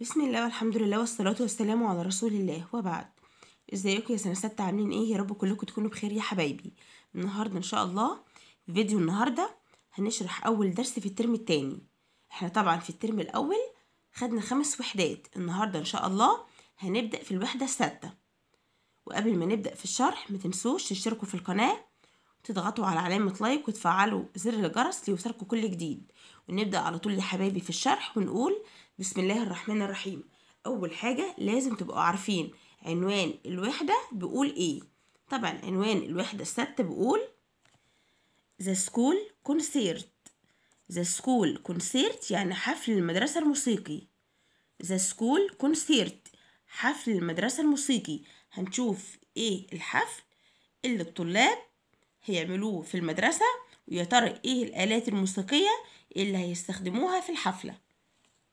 بسم الله والحمد لله والصلاة والسلام على رسول الله وبعد ازيكم يا سنة ستة عاملين ايه يا رب كلكم تكونوا بخير يا حبايبي النهاردة ان شاء الله فيديو النهاردة هنشرح اول درس في الترم التاني احنا طبعا في الترم الاول خدنا خمس وحدات النهاردة ان شاء الله هنبدأ في الوحدة السادسة وقبل ما نبدأ في الشرح متنسوش تشتركوا في القناة تضغطوا على علامة لايك وتفعلوا زر الجرس ليوصلكوا كل جديد ونبدأ على طول يا حبايبي في الشرح ونقول بسم الله الرحمن الرحيم أول حاجة لازم تبقوا عارفين عنوان الوحدة بيقول إيه طبعا عنوان الوحدة الستة بيقول ذا سكول كونسيرت ذا سكول كونسيرت يعني حفل المدرسة الموسيقي ذا سكول كونسيرت حفل المدرسة الموسيقي هنشوف إيه الحفل اللي الطلاب هيعملوه في المدرسة ويا ترى إيه الآلات الموسيقية اللي هيستخدموها في الحفلة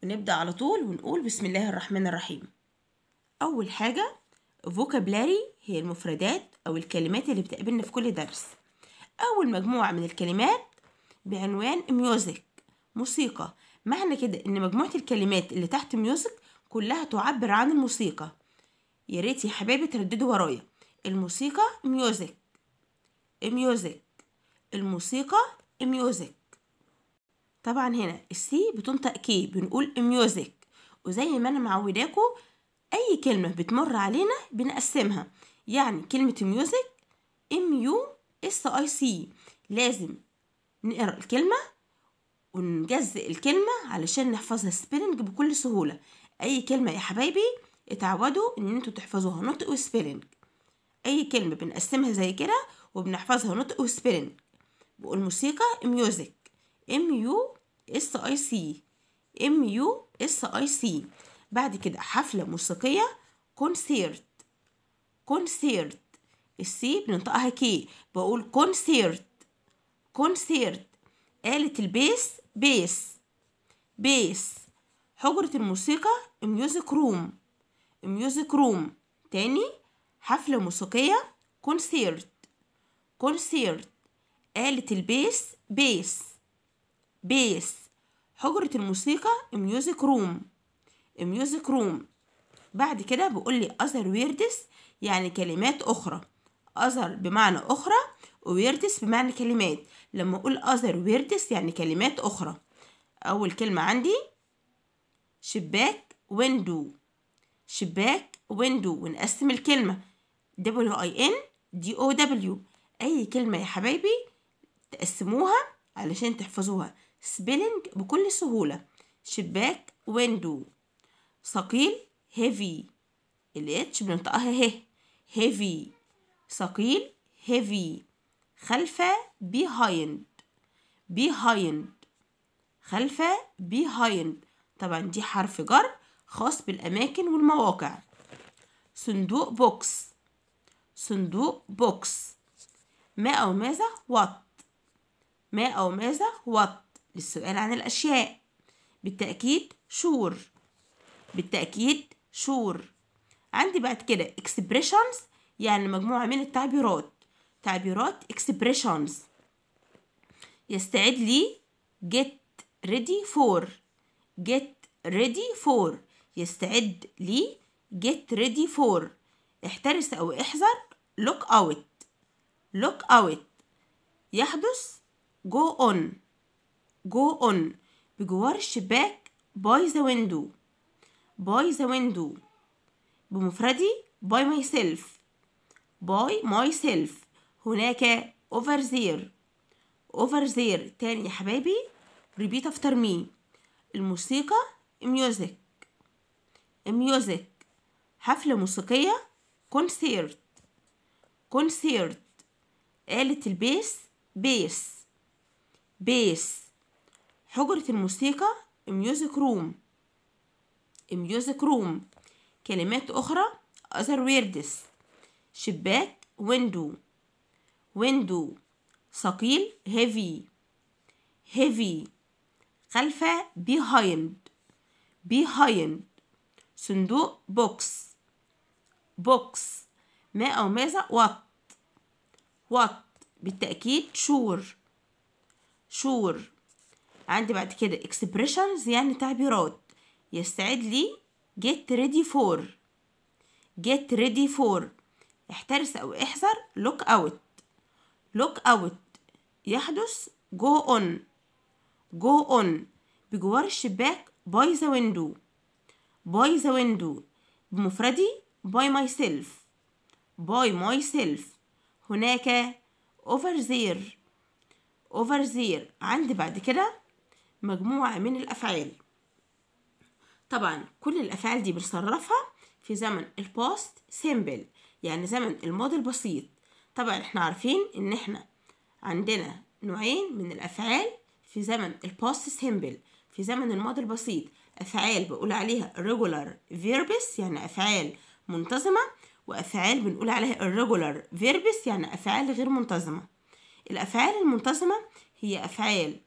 نبدا على طول ونقول بسم الله الرحمن الرحيم أول حاجة vocabulary هي المفردات أو الكلمات اللي بتقابلنا في كل درس أول مجموعة من الكلمات بعنوان ميوزك موسيقى معنى كده إن مجموعة الكلمات اللي تحت ميوزك كلها تعبر عن الموسيقى يا ريت يا حبايبي ترددوا ورايا الموسيقى ميوزك ميوزك الموسيقى ميوزك طبعا هنا السي بتنطق كي بنقول ميوزك وزي ما انا معوداكو اي كلمه بتمر علينا بنقسمها يعني كلمه ميوزك ام يو اس اي سي لازم نقرا الكلمه ونجزء الكلمه علشان نحفظها سبيلنج بكل سهوله اي كلمه يا حبايبي اتعودوا ان انتوا تحفظوها نطق وسبيلنج اي كلمه بنقسمها زي كده وبنحفظها نطق وسبيلنج والموسيقى ميوزك ام يو اس اي سي ام يو اس اي سي بعد كده حفلة موسيقية كونسيرت كونسيرت السي بننطقها كي بقول كونسيرت كونسيرت آلة البيس بيس بيس حجرة الموسيقى ميوزك روم ميوزك روم تاني حفلة موسيقية كونسيرت كونسيرت آلة البيس بيس بيس حجرة الموسيقى ميوزك روم ميوزك روم بعد كده بيقول لي other words يعني كلمات أخرى other بمعنى أخرى ويردس بمعنى كلمات لما أقول other words يعني كلمات أخرى أول كلمة عندي شباك ويندو شباك ويندو ونقسم الكلمة دبليو أي إن دي أو دبليو أي كلمة يا حبايبي تقسموها علشان تحفظوها سبيلنج بكل سهولة شباك ويندو ثقيل هيفي الاتش بننطقها ه هيفي ثقيل هيفي خلفة behind behind خلفة behind طبعا دي حرف جر خاص بالأماكن والمواقع صندوق بوكس صندوق بوكس ما أو ماذا وات ما أو ماذا وات للسؤال عن الأشياء بالتأكيد شور بالتأكيد شور عندي بعد كده expressions يعني مجموعة من التعبيرات تعبيرات expressions يستعد لي get ready for get ready for يستعد لي get ready for احترس أو احذر look out look out يحدث go on go on بجوار الشباك by the window by the window بمفردي by myself by myself هناك over there over there تاني يا حبايبي repeat after me الموسيقى music music حفلة موسيقية concert concert آلة البيس بيس بيس حجرة الموسيقى ميوزك روم ميوزك روم كلمات أخرى other words شباك window ويندو ثقيل heavy heavy خلفة behind behind صندوق بوكس بوكس ما أو ماذا what what بالتأكيد شور sure عندي بعد كده expressions يعني تعبيرات يستعد لي get ready for get ready for احترس أو احذر look out look out يحدث go on go on بجوار الشباك by the window by the window بمفردي by myself by myself هناك over there over there عندي بعد كده مجموعة من الأفعال طبعا كل الأفعال دي بنصرفها في زمن الباست سيمبل يعني زمن الماضي البسيط طبعا احنا عارفين ان احنا عندنا نوعين من الأفعال في زمن الباست سيمبل في زمن الماضي البسيط أفعال بقول عليها regular verbs يعني أفعال منتظمة وأفعال بنقول عليها regular verbs يعني أفعال غير منتظمة الأفعال المنتظمة هي أفعال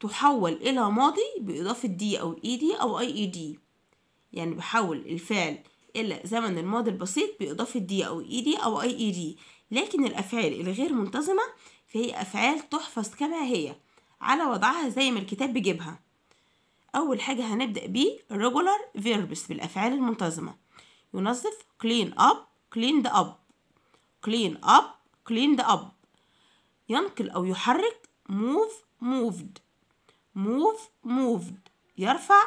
تحول إلى ماضي بإضافة دي أو اي e دي أو أي إي دي يعني بحول الفعل إلى زمن الماضي البسيط بإضافة دي أو إي e دي أو أي إي دي لكن الأفعال الغير منتظمة فهي أفعال تحفظ كما هي على وضعها زي ما الكتاب بيجيبها أول حاجة هنبدأ بيه regular verbs بالأفعال المنتظمة ينظف clean up cleaned up clean up cleaned up ينقل أو يحرك move moved move moved يرفع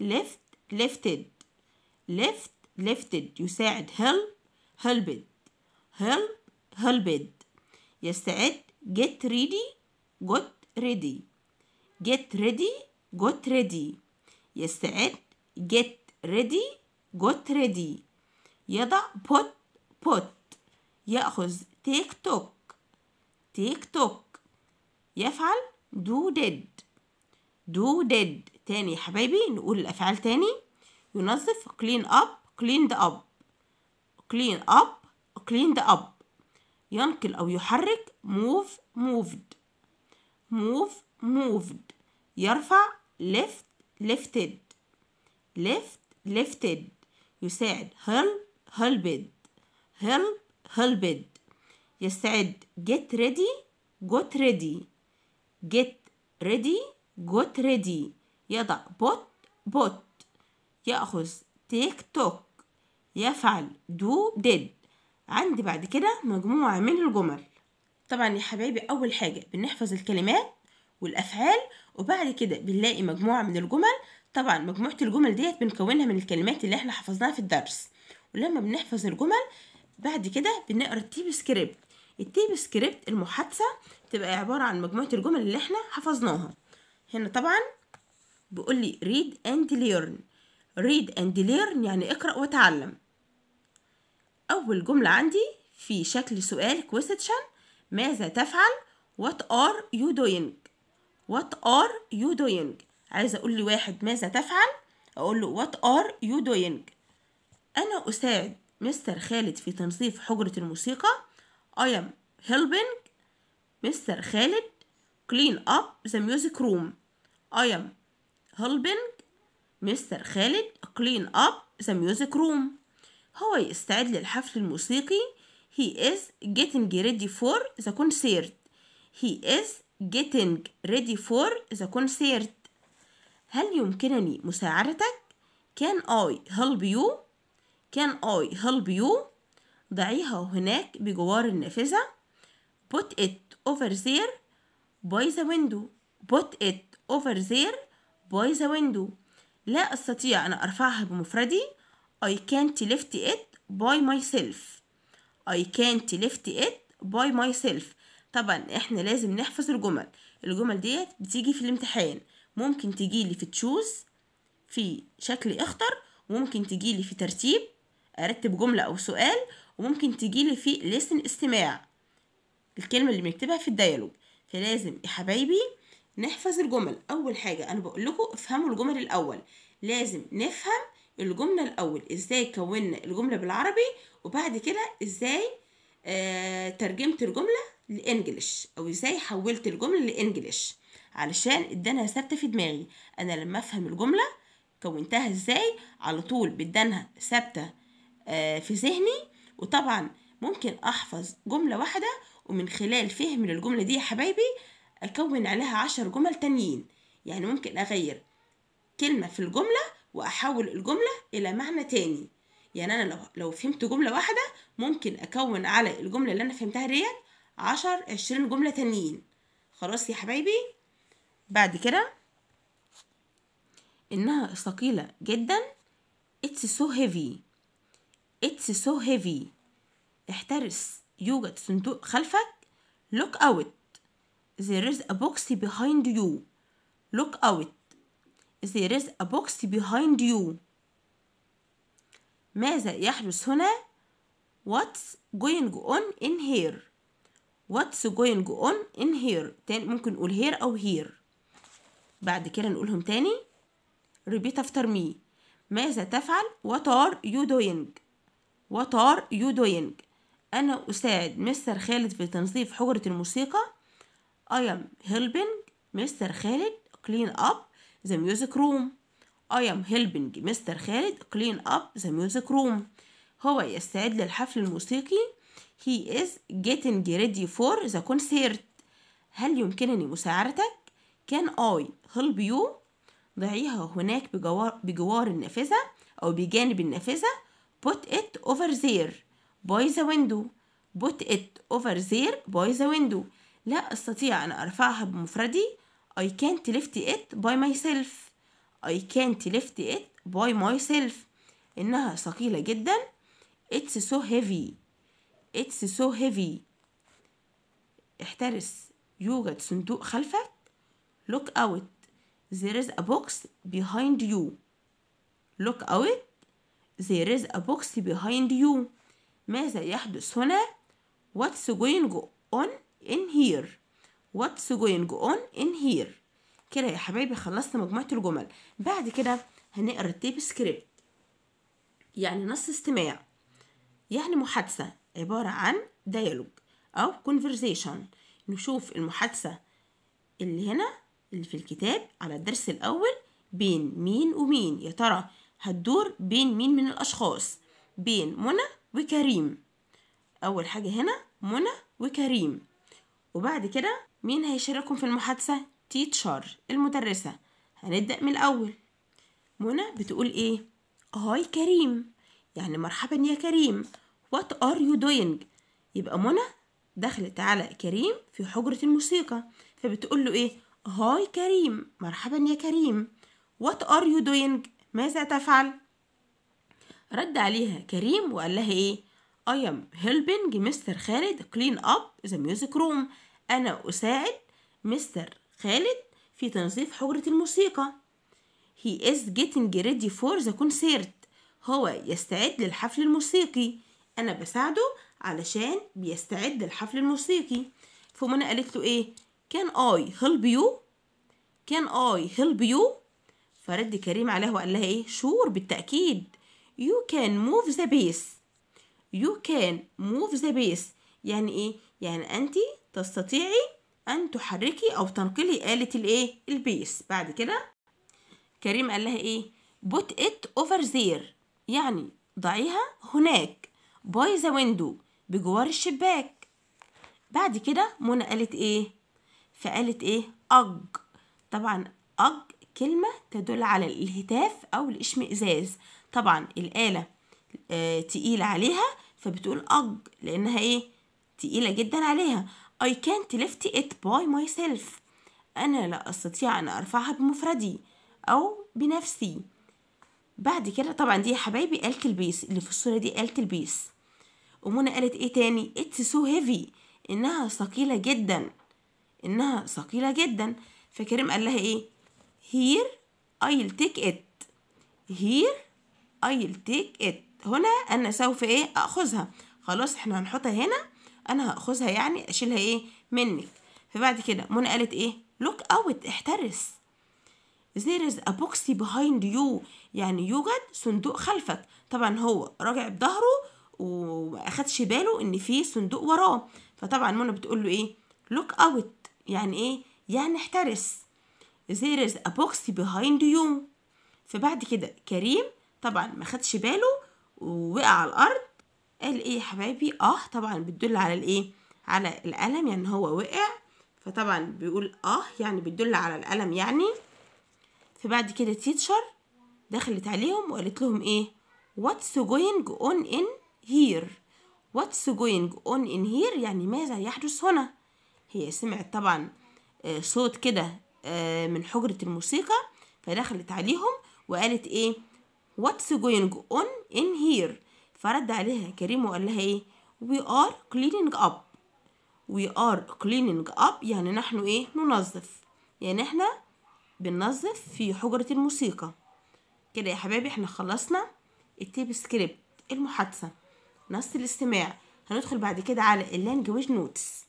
lift lifted lift lifted يساعد help helped help helped يستعد get ready got ready get ready got ready يستعد get ready got ready يضع put put يأخذ take took take took يفعل do did do did تاني يا حبايبي نقول الأفعال تاني ينظف clean up cleaned up clean up cleaned up ينقل أو يحرك move moved move moved يرفع lift lifted lift lifted يساعد help helped help helped يستعد get ready got ready get ready get ready يضع بوت بوت يأخذ take took يفعل do did عندي بعد كده مجموعة من الجمل طبعا يا حبايبي أول حاجة بنحفظ الكلمات والأفعال وبعد كده بنلاقي مجموعة من الجمل طبعا مجموعة الجمل ديت بنكونها من الكلمات اللي احنا حفظناها في الدرس ولما بنحفظ الجمل بعد كده بنقرا التيب سكريبت التيب سكريبت المحادثة تبقى عبارة عن مجموعة الجمل اللي احنا حفظناها هنا طبعا بيقول لي read and learn read and learn يعني اقرأ وتعلم أول جملة عندي في شكل سؤال question ماذا تفعل what are you doing what are you doing عايزة أقول لواحد ماذا تفعل أقول له what are you doing أنا أساعد مستر خالد في تنظيف حجرة الموسيقى I am helping مستر خالد clean up the music room I am helping Mr. خالد clean up the music room هو يستعد للحفل الموسيقي he is getting ready for the concert he is getting ready for the concert هل يمكنني مساعدتك can I help you can I help you ضعيها هناك بجوار النافذة put it over there by the window put it over there by the window لا أستطيع أن أرفعها بمفردي I can't lift it by myself I can't lift it by myself طبعا احنا لازم نحفظ الجمل الجمل ديت بتيجي في الامتحان ممكن تجيلي في تشوز في شكل اختر وممكن تجيلي في ترتيب ارتب جملة او سؤال وممكن تجيلي في لسن استماع الكلمة اللي بنكتبها في الديالوج فلازم يا حبايبي نحفظ الجمل اول حاجه انا بقول لكم افهموا الجمل الاول لازم نفهم الجمله الاول ازاي كوننا الجمله بالعربي وبعد كده ازاي آه ترجمت الجمله لانجلش او ازاي حولت الجمله لانجلش علشان ادانا ثابته في دماغي انا لما افهم الجمله كونتها ازاي على طول بدانها ثابته آه في ذهني وطبعا ممكن احفظ جمله واحده ومن خلال فهم للجمله دي يا حبايبي أكون عليها عشر جمل تانيين يعني ممكن أغير كلمة في الجملة وأحول الجملة إلى معنى تاني يعني أنا لو لو فهمت جملة واحدة ممكن أكون على الجملة اللي أنا فهمتها ديت عشر عشرين جملة تانيين خلاص يا حبايبي بعد كده إنها ثقيلة جدا It's so heavy It's so heavy احترس يوجد صندوق خلفك Look out There is a box behind you. Look out. There is a box behind you. ماذا يحدث هنا؟ What's going on in here? What's going on in here? تاني ممكن نقول here أو here. بعد كده نقولهم تاني. Repeat after me. ماذا تفعل؟ What are you doing? What are you doing? أنا أساعد مستر خالد في تنظيف حجرة الموسيقى. I am helping Mr. خالد clean up the music room I am helping Mr. خالد clean up the music room هو يستعد للحفل الموسيقي He is getting ready for the concert هل يمكنني مساعدتك؟ Can I help you؟ ضعيها هناك بجوار, بجوار النافذة أو بجانب النافذة Put it over there by the window Put it over there by the window لا أستطيع أن أرفعها بمفردي I can't lift it by myself I can't lift it by myself إنها ثقيلة جدا It's so heavy It's so heavy احترس يوجد صندوق خلفك Look out There is a box behind you Look out There is a box behind you ماذا يحدث هنا What's going on in here what's going on in here كده يا حبايبي خلصنا مجموعة الجمل بعد كده هنقرا التيب سكريبت يعني نص استماع يعني محادثة عبارة عن ديالوج أو conversation نشوف المحادثة اللي هنا اللي في الكتاب على الدرس الأول بين مين ومين يا ترى هتدور بين مين من الأشخاص بين منى وكريم أول حاجة هنا منى وكريم وبعد كده مين هيشارككم في المحادثة؟ تيتشر المدرسة هنبدأ من الأول منى بتقول إيه؟ هاي آه، كريم يعني مرحبا يا كريم وات ار يو دوينج يبقى منى دخلت على كريم في حجرة الموسيقى فبتقول له إيه؟ هاي آه، كريم مرحبا يا كريم وات ار يو دوينج ماذا تفعل؟ رد عليها كريم وقال لها إيه؟ I am helping Mr. خالد clean up the music room أنا أساعد مستر خالد في تنظيف حجرة الموسيقى He is getting ready for the concert هو يستعد للحفل الموسيقي أنا بساعده علشان بيستعد للحفل الموسيقي فمنى قالت له إيه Can I help you Can I help you فرد كريم عليها وقال لها إيه شور بالتأكيد You can move the bass You can move the base يعني إيه؟ يعني أنت تستطيعي أن تحركي أو تنقلي آلة الإيه؟ البيس بعد كده كريم قال لها إيه؟ Put it over there يعني ضعيها هناك باي ذا ويندو بجوار الشباك بعد كده منى قالت ايه فقالت ايه اج طبعا اج كلمه تدل على الهتاف او الاشمئزاز طبعا الاله آه، تقيلة عليها فبتقول أج لأنها إيه تقيلة جدا عليها I can't lift it by myself أنا لا أستطيع أن أرفعها بمفردي أو بنفسي بعد كده طبعا دي يا حبايبي آلة البيس اللي في الصورة دي آلة البيس ومنى قالت إيه تاني it's so heavy إنها ثقيلة جدا إنها ثقيلة جدا فكريم قال لها إيه here I'll take it here I'll take it هنا أنا سوف إيه أخذها خلاص إحنا هنحطها هنا أنا هأخذها يعني أشيلها إيه منك فبعد كده منى قالت إيه لوك أوت احترس there is a boxy behind you يعني يوجد صندوق خلفك طبعا هو راجع بظهره ومأخدش باله إن في صندوق وراه فطبعا منى بتقول له إيه لوك أوت يعني إيه يعني احترس there is a box behind you فبعد كده كريم طبعا ما خدش باله ووقع على الارض قال ايه يا حبايبي اه طبعا بتدل على الايه على الالم يعني هو وقع فطبعا بيقول اه يعني بتدل على الالم يعني فبعد كده تيتشر دخلت عليهم وقالت لهم ايه واتس جوينج اون ان هير واتس جوينج اون ان هير يعني ماذا يحدث هنا هي سمعت طبعا آه، صوت كده آه، من حجرة الموسيقى فدخلت عليهم وقالت ايه what's going on in here فرد عليها كريم وقال لها ايه we are cleaning up we are cleaning up يعني نحن ايه ننظف يعني احنا بننظف في حجرة الموسيقى كده يا حبايبي احنا خلصنا التيب سكريبت المحادثة نص الاستماع هندخل بعد كده على اللانجويج نوتس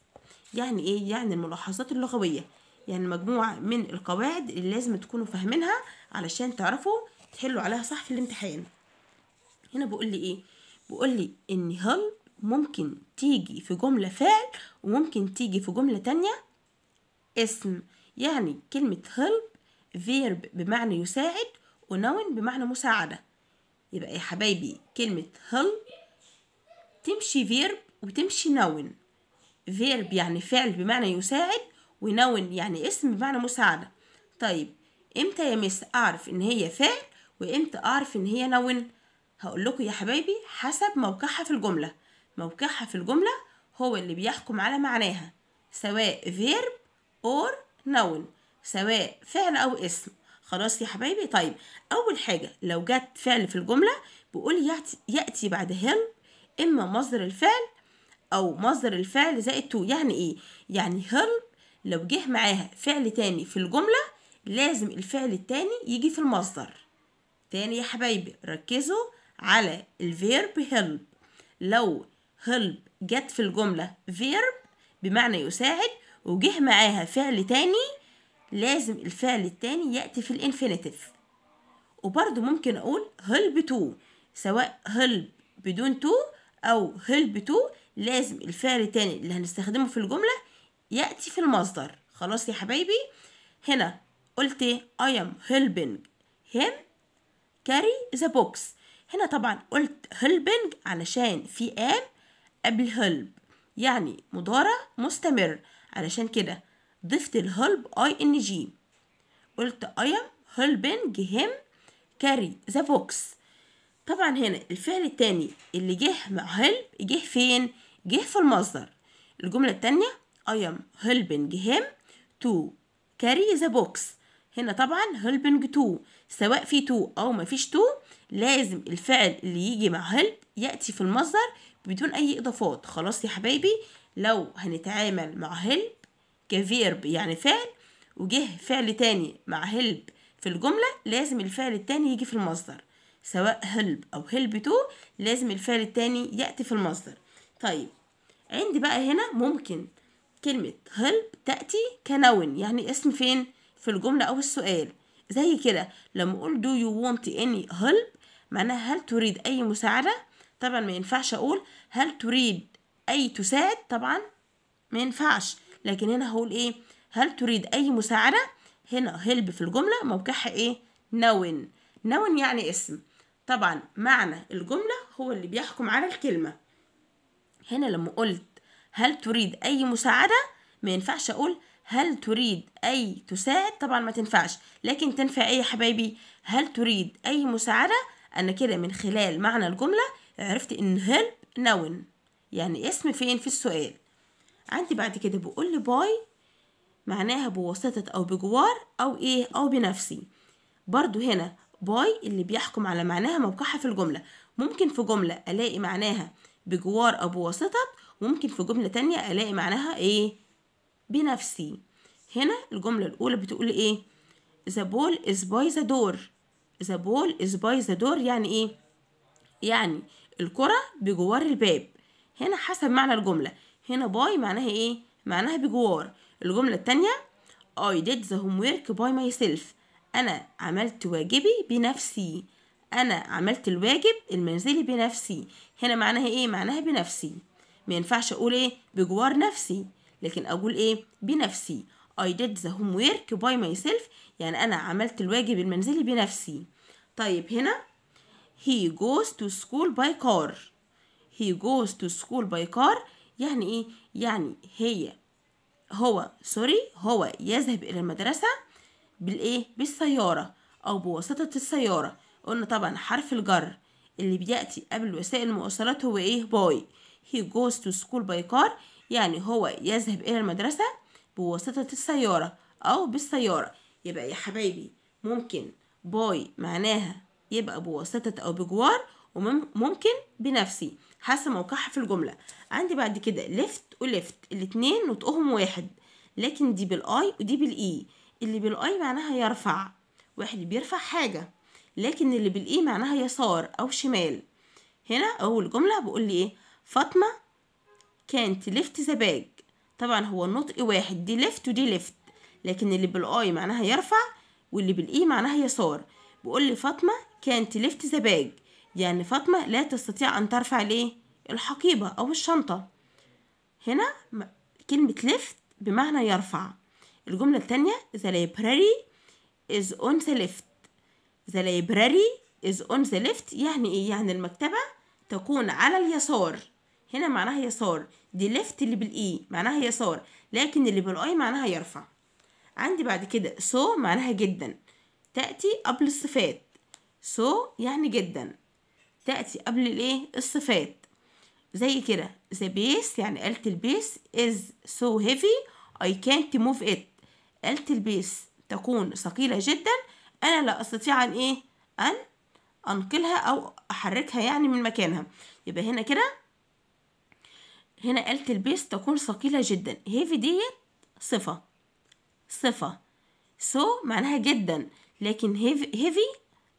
يعني ايه يعني الملاحظات اللغوية يعني مجموعة من القواعد اللي لازم تكونوا فاهمينها علشان تعرفوا تحلوا عليها صح في الامتحان هنا بقول لي ايه بقول لي ان هل ممكن تيجي في جملة فعل وممكن تيجي في جملة تانية اسم يعني كلمة help فيرب بمعنى يساعد ونون بمعنى مساعدة يبقى يا حبايبي كلمة help تمشي فيرب وتمشي نون فيرب يعني فعل بمعنى يساعد ونون يعني اسم بمعنى مساعدة طيب امتى يا مس اعرف ان هي فعل وامتى اعرف ان هي نون هقول لكم يا حبايبي حسب موقعها في الجمله موقعها في الجمله هو اللي بيحكم على معناها سواء verb or نون سواء فعل او اسم خلاص يا حبايبي طيب اول حاجه لو جت فعل في الجمله بقول ياتي, بعد help اما مصدر الفعل او مصدر الفعل زائد تو يعني ايه يعني help لو جه معاها فعل تاني في الجمله لازم الفعل التاني يجي في المصدر تاني يا حبايبي ركزوا على الفيرب هيلب لو هيلب جت في الجملة فيرب بمعنى يساعد وجه معاها فعل تاني لازم الفعل التاني يأتي في الانفينيتيف وبرضو ممكن أقول هيلب تو سواء هيلب بدون تو أو هيلب تو لازم الفعل التاني اللي هنستخدمه في الجملة يأتي في المصدر خلاص يا حبايبي هنا قلت I am helping him carry the box هنا طبعا قلت helping علشان في am قبل help يعني مضارع مستمر علشان كده ضفت الهلب اي ان جي قلت I am helping him carry the box طبعا هنا الفعل التاني اللي جه مع help جه فين؟ جه في المصدر الجملة التانية I am helping him to carry the box هنا طبعا هلبنج تو سواء في تو أو مفيش تو لازم الفعل اللي يجي مع هلب يأتي في المصدر بدون أي إضافات خلاص يا حبايبي لو هنتعامل مع هلب كفيرب يعني فعل وجه فعل تاني مع هلب في الجملة لازم الفعل التاني يجي في المصدر سواء هلب أو هلب تو لازم الفعل التاني يأتي في المصدر طيب عندي بقى هنا ممكن كلمة هلب تأتي كنون يعني اسم فين؟ في الجملة أو السؤال زي كده لما أقول do you want any help معناها هل تريد أي مساعدة طبعا ما ينفعش أقول هل تريد أي تساعد طبعا ما ينفعش لكن هنا هقول إيه هل تريد أي مساعدة هنا help في الجملة موقعها إيه نون نون يعني اسم طبعا معنى الجملة هو اللي بيحكم على الكلمة هنا لما قلت هل تريد أي مساعدة ما ينفعش أقول هل تريد أي تساعد طبعا ما تنفعش لكن تنفع إيه يا حبايبي هل تريد أي مساعدة أنا كده من خلال معنى الجملة عرفت إن help نون يعني اسم فين في السؤال عندي بعد كده بقول لي باي معناها بواسطة أو بجوار أو إيه أو بنفسي برضو هنا باي اللي بيحكم على معناها موقعها في الجملة ممكن في جملة ألاقي معناها بجوار أو بواسطة ممكن في جملة تانية ألاقي معناها إيه بنفسي هنا الجملة الأولى بتقول إيه the ball is by the door the ball is by the door يعني إيه يعني الكرة بجوار الباب هنا حسب معنى الجملة هنا باي معناها إيه معناها بجوار الجملة التانية I did the homework by myself أنا عملت واجبي بنفسي أنا عملت الواجب المنزلي بنفسي هنا معناها إيه معناها بنفسي ما ينفعش أقول إيه بجوار نفسي لكن أقول إيه بنفسي I did the homework by myself يعني أنا عملت الواجب المنزلي بنفسي طيب هنا he goes to school by car he goes to school by car يعني إيه يعني هي هو سوري هو يذهب إلى المدرسة بالإيه بالسيارة أو بواسطة السيارة قلنا طبعا حرف الجر اللي بيأتي قبل وسائل المواصلات هو إيه باي he goes to school by car يعني هو يذهب إلى المدرسة بواسطة السيارة أو بالسيارة يبقى يا حبايبي ممكن باي معناها يبقى بواسطة أو بجوار وممكن بنفسي حاسة موقعها في الجملة عندي بعد كده ليفت وليفت الاتنين نطقهم واحد لكن دي بالاي ودي بالاي اللي بالاي معناها يرفع واحد بيرفع حاجة لكن اللي بالاي معناها يسار أو شمال هنا أول جملة بقول لي إيه فاطمة كانت ليفت ذا باج طبعا هو النطق واحد دي ليفت ودي ليفت لكن اللي بالاي معناها يرفع واللي بالاي معناها يسار بيقول لي فاطمه كانت ليفت ذا باج يعني فاطمه لا تستطيع ان ترفع ليه الحقيبه او الشنطه هنا كلمه ليفت بمعنى يرفع الجمله الثانيه the library از اون ذا ليفت the library از اون ذا ليفت يعني ايه يعني المكتبه تكون على اليسار هنا معناها يسار دي ليفت اللي بالاي معناها يسار لكن اللي بالاي معناها يرفع عندي بعد كده سو so معناها جدا تأتي قبل الصفات سو so يعني جدا تأتي قبل الايه الصفات زي كده the base يعني آلة البيس از سو هيفي اي كانت موف ات آلة البيس تكون ثقيلة جدا أنا لا أستطيع أن إيه أن أنقلها أو أحركها يعني من مكانها يبقى هنا كده هنا قالت البيس تكون ثقيلة جدا هيفي ديت صفة صفة سو so معناها جدا لكن هيفي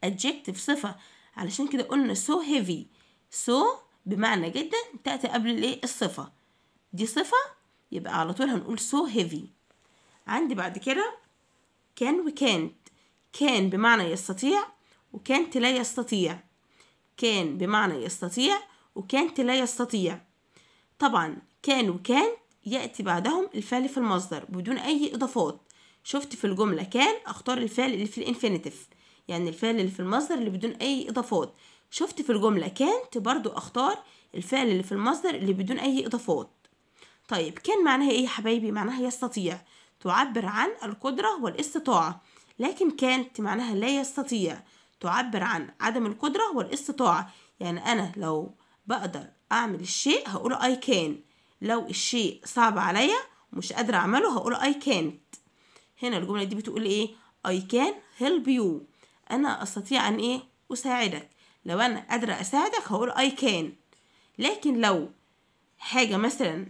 ادجكتيف صفة علشان كده قلنا سو هيفي سو بمعنى جدا تأتي قبل الايه الصفة دي صفة يبقى على طول هنقول سو هيفي عندي بعد كده كان وكانت كان بمعنى يستطيع وكانت لا يستطيع كان بمعنى يستطيع وكانت لا يستطيع طبعا كان وكان يأتي بعدهم الفعل في المصدر بدون أي إضافات شفت في الجملة كان أختار الفعل اللي في الإنفينيتيف يعني الفعل اللي في المصدر اللي بدون أي إضافات شفت في الجملة كانت برضو أختار الفعل اللي في المصدر اللي بدون أي إضافات طيب كان معناها إيه يا حبايبي معناها يستطيع تعبر عن القدرة والاستطاعة لكن كانت معناها لا يستطيع تعبر عن عدم القدرة والاستطاعة يعني أنا لو بقدر اعمل الشيء هقول اي كان لو الشيء صعب عليا مش قادرة اعمله هقول اي كانت هنا الجملة دي بتقول ايه اي كان هيلب يو انا استطيع ان ايه اساعدك لو انا قادرة اساعدك هقول اي كان لكن لو حاجة مثلا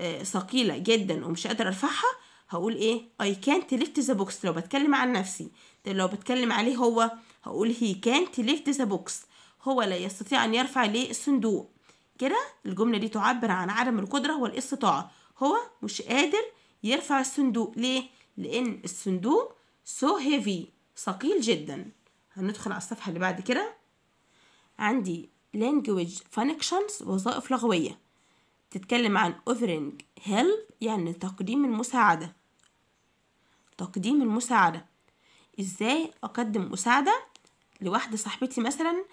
آه، ثقيلة جدا ومش قادرة ارفعها هقول ايه اي كانت ليفت ذا بوكس لو بتكلم عن نفسي لو بتكلم عليه هو هقول هي كانت ليفت ذا بوكس هو لا يستطيع أن يرفع الصندوق كده الجملة دي تعبر عن عدم القدرة والاستطاعة هو مش قادر يرفع الصندوق ليه؟ لأن الصندوق so heavy ثقيل جدا هندخل على الصفحة اللي بعد كده عندي language functions وظائف لغوية تتكلم عن offering help يعني تقديم المساعدة تقديم المساعدة ازاي اقدم مساعدة لواحدة صاحبتي مثلا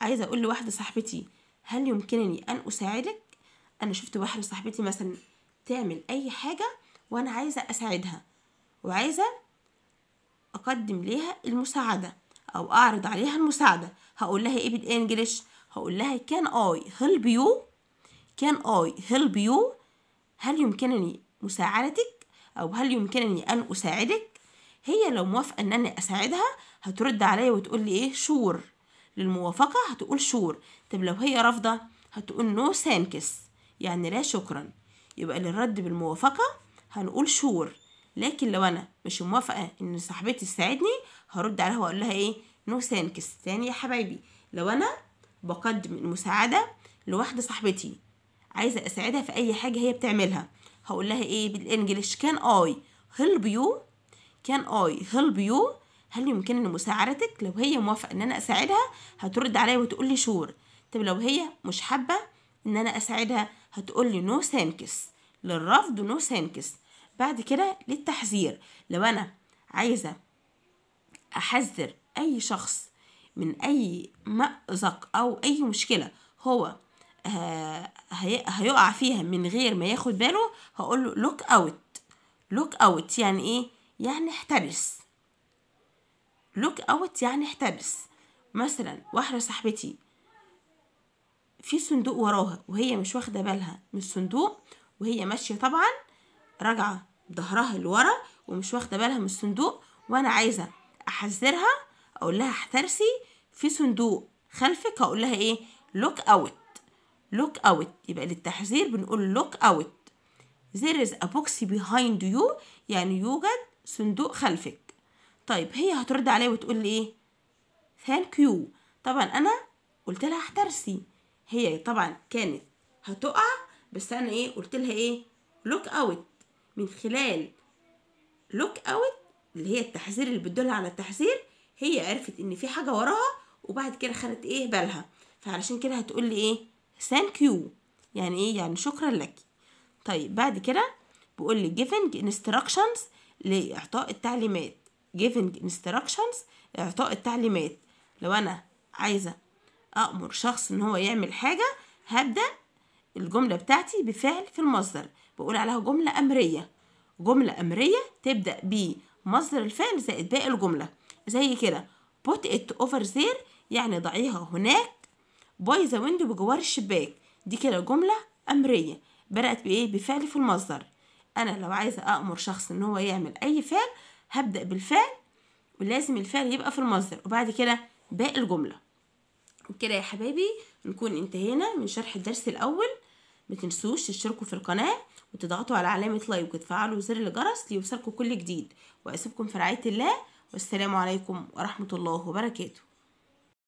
عايزه اقول لواحده صاحبتي هل يمكنني ان اساعدك انا شفت واحده صاحبتي مثلا تعمل اي حاجه وانا عايزه اساعدها وعايزه اقدم ليها المساعده او اعرض عليها المساعده هقول لها ايه بالانجلش هقول لها كان اي هيلب يو كان اي هيلب يو هل يمكنني مساعدتك او هل يمكنني ان اساعدك هي لو موافقه ان انا اساعدها هترد عليا وتقول لي ايه شور sure. للموافقة هتقول شور طب لو هي رافضة هتقول نو سانكس يعني لا شكرا يبقى للرد بالموافقة هنقول شور لكن لو أنا مش موافقة إن صاحبتي تساعدني هرد عليها وأقول لها إيه نو سانكس تاني يا حبايبي لو أنا بقدم المساعدة لواحدة صاحبتي عايزة أساعدها في أي حاجة هي بتعملها هقول لها إيه بالإنجليش كان أي هيلب يو كان أي هيلب يو هل يمكنني مساعدتك لو هي موافقه ان انا اساعدها هترد عليا وتقول لي شور طب لو هي مش حابه ان انا اساعدها هتقول لي نو ثانكس للرفض نو ثانكس بعد كده للتحذير لو انا عايزه احذر اي شخص من اي مأزق او اي مشكله هو آه، هيقع فيها من غير ما ياخد باله هقول له لوك اوت لوك اوت يعني ايه يعني احترس لوك اوت يعني احترس مثلا واحدة صاحبتي في صندوق وراها وهي مش واخدة بالها من الصندوق وهي ماشية طبعا راجعة ظهرها لورا ومش واخدة بالها من الصندوق وأنا عايزة أحذرها أقول لها احترسي في صندوق خلفك هقول لها إيه لوك أوت لوك أوت يبقى للتحذير بنقول لوك أوت there is a box behind you يعني يوجد صندوق خلفك طيب هي هترد عليا وتقول لي ايه ثانك يو طبعا انا قلت لها احترسي هي طبعا كانت هتقع بس انا ايه قلت لها ايه لوك اوت من خلال لوك اوت اللي هي التحذير اللي بتدل على التحذير هي عرفت ان في حاجه وراها وبعد كده خدت ايه بالها فعلشان كده هتقول لي ايه ثانك يو يعني ايه يعني شكرا لك طيب بعد كده بقول لي جيفنج انستراكشنز لاعطاء التعليمات giving instructions إعطاء التعليمات لو أنا عايزة أأمر شخص إن هو يعمل حاجة هبدأ الجملة بتاعتي بفعل في المصدر بقول عليها جملة أمرية جملة أمرية تبدأ بمصدر الفعل زائد باقي الجملة زي كده put it over there يعني ضعيها هناك by the window بجوار الشباك دي كده جملة أمرية بدأت بإيه بفعل في المصدر أنا لو عايزة أأمر شخص إن هو يعمل أي فعل هبدأ بالفعل ولازم الفعل يبقى في المصدر وبعد كده باقي الجملة كده يا حبايبي نكون انتهينا من شرح الدرس الأول ما تنسوش تشتركوا في القناة وتضغطوا على علامة لايك وتفعلوا زر الجرس ليوصلكم كل جديد وأسيبكم في رعاية الله والسلام عليكم ورحمة الله وبركاته